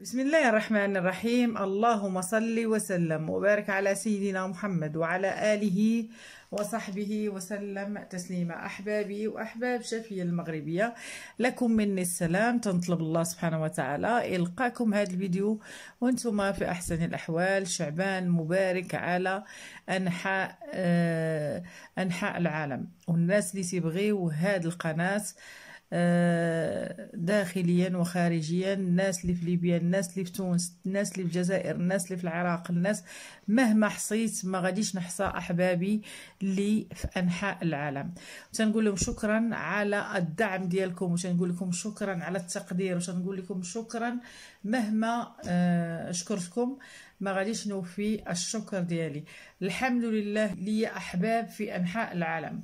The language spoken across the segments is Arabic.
بسم الله الرحمن الرحيم اللهم صل وسلم وبارك على سيدنا محمد وعلى آله وصحبه وسلم تسليما أحبابي وأحباب شافية المغربية لكم مني السلام تنطلب الله سبحانه وتعالى إلقاكم هذا الفيديو وانتم في أحسن الأحوال شعبان مبارك على أنحاء آه، أنحاء العالم والناس اللي تبغيو هذه القناة آه، داخليا وخارجيا الناس اللي في ليبيا الناس اللي في تونس الناس اللي في الجزائر الناس اللي في العراق الناس مهما حصيت ما غاديش نحصى احبابي اللي في انحاء العالم تنقول لهم شكرا على الدعم ديالكم وتنقول لكم شكرا على التقدير وتنقول لكم شكرا مهما آه، شكرتكم ما غاديش نوفي الشكر ديالي الحمد لله لي احباب في انحاء العالم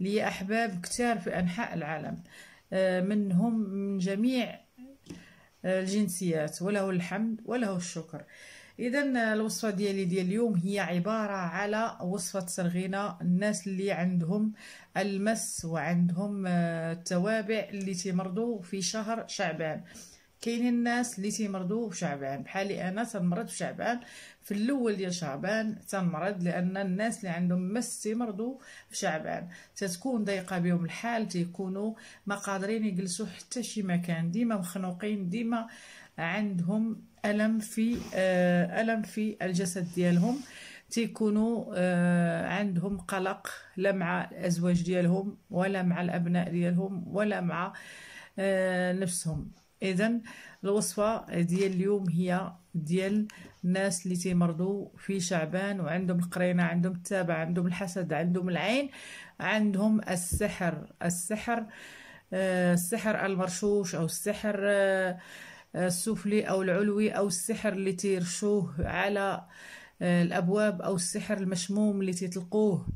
لي احباب كتار في انحاء العالم آه، منهم من جميع آه، الجنسيات وله الحمد وله الشكر اذا الوصفه ديالي ديال اليوم هي عباره على وصفه سرغينة الناس اللي عندهم المس وعندهم آه، التوابع اللي تمرضوا في شهر شعبان كاين الناس اللي تيمرضوا بشعبان بحالي انا تنمرض بشعبان في الاول ديال شعبان تنمرض لان الناس اللي عندهم مس تيمرضوا بشعبان تتكون ضيقه بهم الحال تيكونوا ما قادرين يجلسوا حتى شي مكان ديما مخنوقين ديما عندهم الم في آه، الم في الجسد ديالهم تيكونوا آه، عندهم قلق لا مع الازواج ديالهم ولا مع الابناء ديالهم ولا مع آه، نفسهم اذا الوصفه ديال اليوم هي ديال الناس اللي تيمرضوا في شعبان وعندهم القرينه عندهم التابع عندهم الحسد عندهم العين عندهم السحر السحر آه، السحر المرشوش او السحر آه، السفلي او العلوي او السحر اللي تيرشوه على آه، الابواب او السحر المشموم اللي تيطلقوه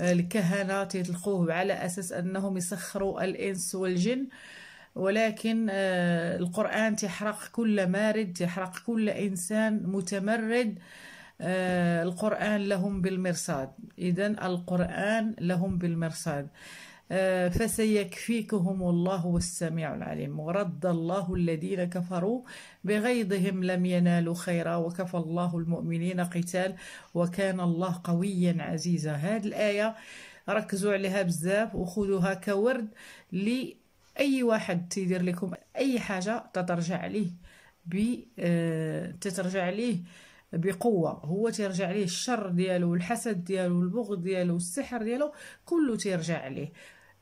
الكهنه تيطلقوه على اساس انهم يسخروا الانس والجن آه ولكن آه، القرآن تحرق كل مارد تحرق كل إنسان متمرد آه، القرآن لهم بالمرصاد إذا القرآن لهم بالمرصاد آه، فسيكفيكهم الله والسميع العليم ورد الله الذين كفروا بغيظهم لم ينالوا خيرا وكفى الله المؤمنين قتال وكان الله قويا عزيزا هذه الآية ركزوا عليها بزاف وخذوها كورد لي اي واحد تيدير لكم اي حاجه تترجع ليه ب آه، تترجع ليه بقوه هو تيرجع ليه الشر ديالو الحسد ديالو البغض ديالو السحر ديالو كله تيرجع ليه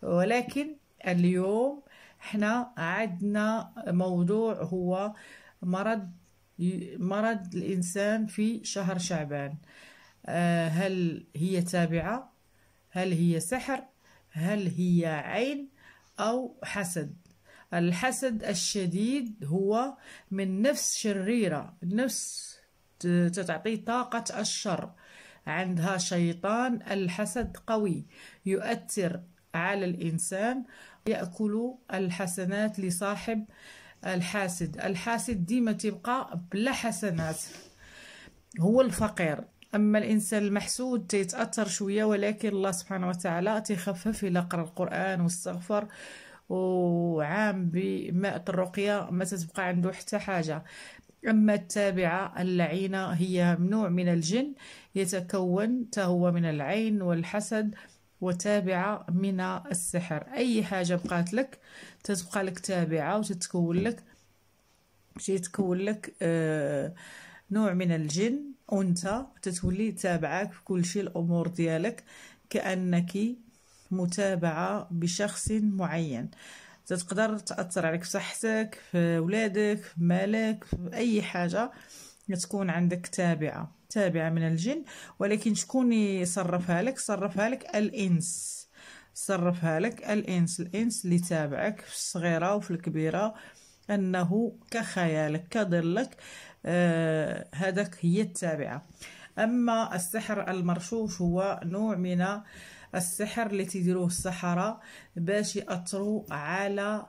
ولكن اليوم حنا عندنا موضوع هو مرض مرض الانسان في شهر شعبان آه، هل هي تابعه هل هي سحر هل هي عين أو حسد الحسد الشديد هو من نفس شريرة نفس تعطي طاقة الشر عندها شيطان الحسد قوي يؤثر على الإنسان يأكل الحسنات لصاحب الحاسد الحاسد ديما تبقى بلا حسنات هو الفقير اما الانسان المحسود تيتاثر شويه ولكن الله سبحانه وتعالى تيخفف الى قرا القران واستغفر وعام بماء الرقيه ما تتبقى عنده حتى حاجه أما التابعة اللعينة هي نوع من الجن يتكون تهو من العين والحسد وتابعة من السحر أي حاجة بقات لك تتبقى لك تابعة وتتكون لك تتكون لك آه، نوع من الجن انثى تتولي تابعك في كل شيء الامور ديالك كانك متابعه بشخص معين تقدر تاثر عليك في صحتك في ولادك في مالك في اي حاجه تكون عندك تابعه تابعه من الجن ولكن شكون يصرفها لك صرفها لك الانس صرفها لك الانس الانس اللي تابعك في الصغيره وفي الكبيره انه كخيالك كظلك آه، هذاك هي التابعة أما السحر المرشوش هو نوع من السحر اللي تيديروه السحرة باش يأثروا على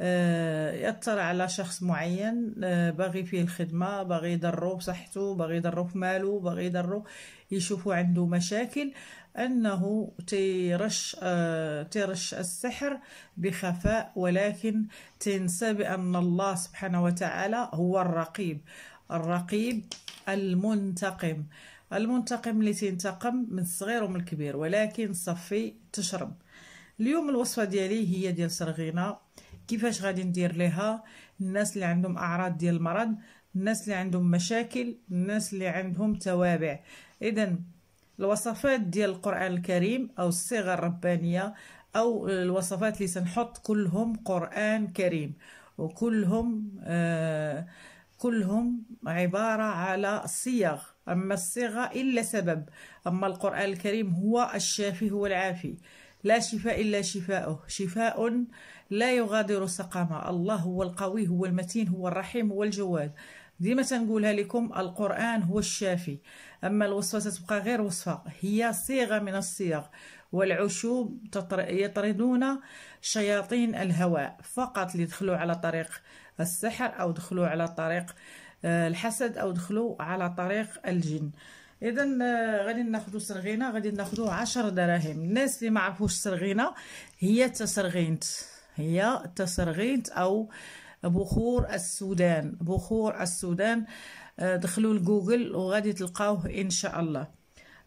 آه، يأثر على شخص معين آه، باغي فيه الخدمة باغي يضرو بصحته باغي يضرو ماله باغي يضرو يشوفوا عنده مشاكل أنه تيرش تيرش السحر بخفاء ولكن تنسى بأن الله سبحانه وتعالى هو الرقيب الرقيب المنتقم المنتقم اللي تنتقم من الصغير ومن الكبير ولكن صفي تشرب اليوم الوصفه ديالي هي ديال سرغينه كيفاش غادي ندير ليها الناس اللي عندهم اعراض ديال المرض الناس اللي عندهم مشاكل الناس اللي عندهم توابع اذا الوصفات ديال القران الكريم او الصيغه الربانيه او الوصفات اللي سنحط كلهم قران كريم وكلهم آه كلهم عبارة على صيغ أما الصيغة إلا سبب أما القرآن الكريم هو الشافي هو العافي لا شفاء إلا شفاؤه شفاء لا يغادر سقامة الله هو القوي هو المتين هو الرحيم هو الجواد ديما تنقولها لكم القرآن هو الشافي أما الوصفة تبقى غير وصفة هي صيغة من الصيغ والعشوب يطردون شياطين الهواء فقط ليدخلوا على طريق السحر أو دخلوا على طريق آه، الحسد أو دخلوا على طريق الجن اذا آه، غادي ناخذوا سرغينه غادي ناخذوا 10 دراهم الناس اللي ما عرفوش السرغينه هي تسرغينت هي تسرغينت او بخور السودان بخور السودان آه، دخلوا لجوجل وغادي تلقاوه ان شاء الله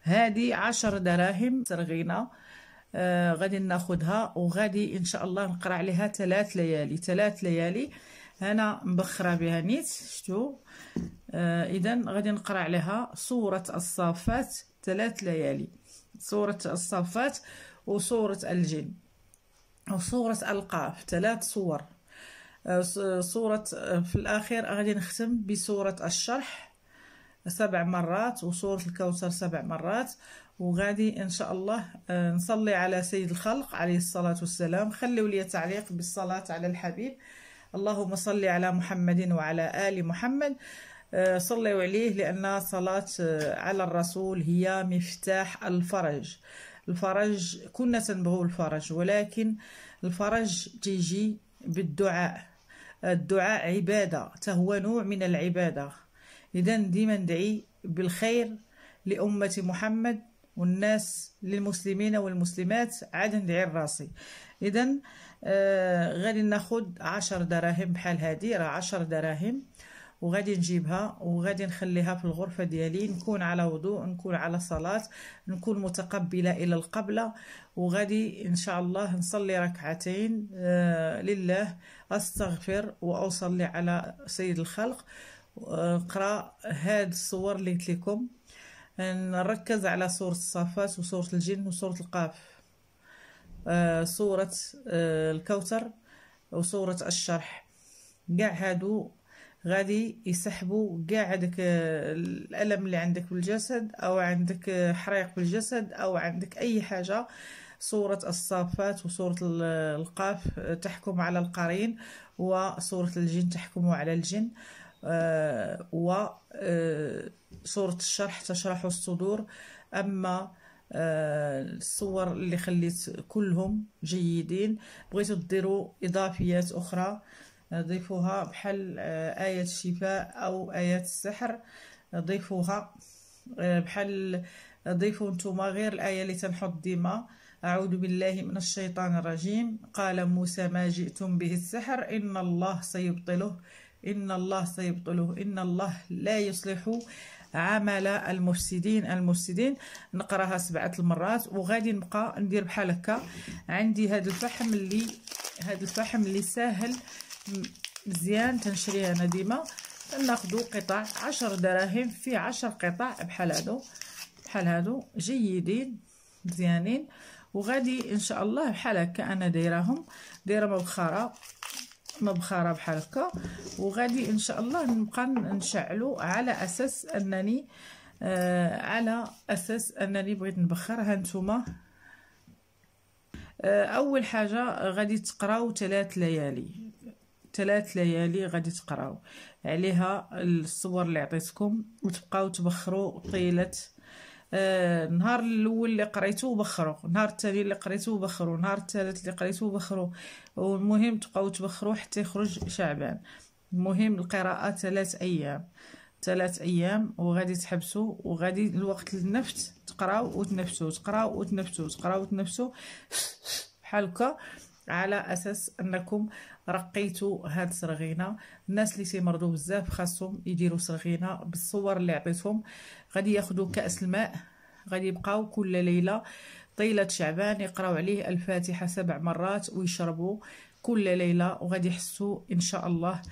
هذه 10 دراهم سرغينه غادي ناخذها وغادي ان شاء الله نقرا عليها ثلاث ليالي ثلاث ليالي هنا مبخره بها نيت شتو آه اذا غادي نقرا عليها صوره الصافات ثلاث ليالي صوره الصافات وصوره الجن وصوره القاف ثلاث صور سوره آه، صوره آه، في الاخير غادي نختم بصوره الشرح سبع مرات وصوره الكوثر سبع مرات وغادي ان شاء الله آه، نصلي على سيد الخلق عليه الصلاه والسلام خليوا لي تعليق بالصلاه على الحبيب اللهم صل على محمد وعلى آل محمد آه، صلوا عليه لأن صلاة آه، على الرسول هي مفتاح الفرج الفرج كنا تنبغوا الفرج ولكن الفرج تيجي بالدعاء الدعاء عبادة تهو نوع من العبادة إذا ديما ندعي بالخير لأمة محمد والناس للمسلمين والمسلمات عاد ندعي لراسي إذا آه، غادي ناخد عشر دراهم بحال هادي راه عشر دراهم وغادي نجيبها وغادي نخليها في الغرفة ديالي نكون على وضوء نكون على صلاة نكون متقبلة إلى القبلة وغادي إن شاء الله نصلي ركعتين آه، لله أستغفر وأصلي على سيد الخلق نقرا آه، هاد الصور اللي قلت لكم نركز على سورة الصفات وسورة الجن وسورة القاف آه، صورة آه، الكوثر وصورة الشرح كاع هادو غادي يسحبوا كاع داك آه، الالم اللي عندك بالجسد او عندك حريق بالجسد او عندك اي حاجه صورة الصافات وصورة القاف تحكم على القرين وصورة الجن تحكم على الجن وصورة الشرح تشرح الصدور أما آه، الصور اللي خليت كلهم جيدين بغيتو ديروا اضافيات اخرى آه، ضيفوها بحال آه، آية الشفاء أو آية السحر ضيفوها بحال ضيفوا نتوما غير الآية اللي تنحط ديما أعوذ بالله من الشيطان الرجيم قال موسى ما جئتم به السحر إن الله سيبطله إن الله سيبطله إن الله لا يصلح عمل المفسدين المفسدين نقراها سبعه المرات وغادي نبقى ندير بحال هكا عندي هذا الفحم اللي هذا الفحم اللي ساهل مزيان تنشريه انا ديما ناخذ قطع عشر دراهم في عشر قطع بحال هادو بحال هادو جيدين مزيانين وغادي ان شاء الله بحال هكا انا دايراهم دايره مبخره مبخره بحال هكا وغادي ان شاء الله نبقى نشعلو على اساس انني آه على اساس انني بغيت نبخر ها نتوما آه اول حاجه غادي تقراو ثلاث ليالي ثلاث ليالي غادي تقراو عليها الصور اللي عطيتكم وتبقاو تبخروا طيله النهار آه، الاول اللي قريتو بخرو النهار الثاني اللي قريتو بخرو النهار الثالث اللي قريتو بخرو والمهم تبقاو تبخرو حتى يخرج شعبان المهم القراءه ثلاث ايام ثلاث ايام وغادي تحبسوا وغادي الوقت النفس تقراو وتنفسوا تقراو وتنفسوا تقراو وتنفسوا بحال هكا على اساس انكم رقيتوا هاد السرغينه الناس اللي تيمرضوا بزاف خاصهم يديروا سرغينه بالصور اللي عطيتهم غادي ياخذوا كاس الماء غادي يبقاو كل ليله طيله شعبان يقراو عليه الفاتحه سبع مرات ويشربوا كل ليله وغادي يحسوا ان شاء الله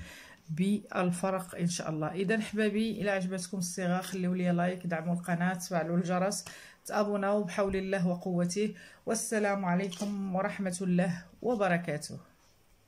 بالفرق ان شاء الله اذا حبابي الى عجبتكم الصيغه خليو لي لايك دعموا القناه فعلوا الجرس تابوناو بحول الله وقوته والسلام عليكم ورحمة الله وبركاته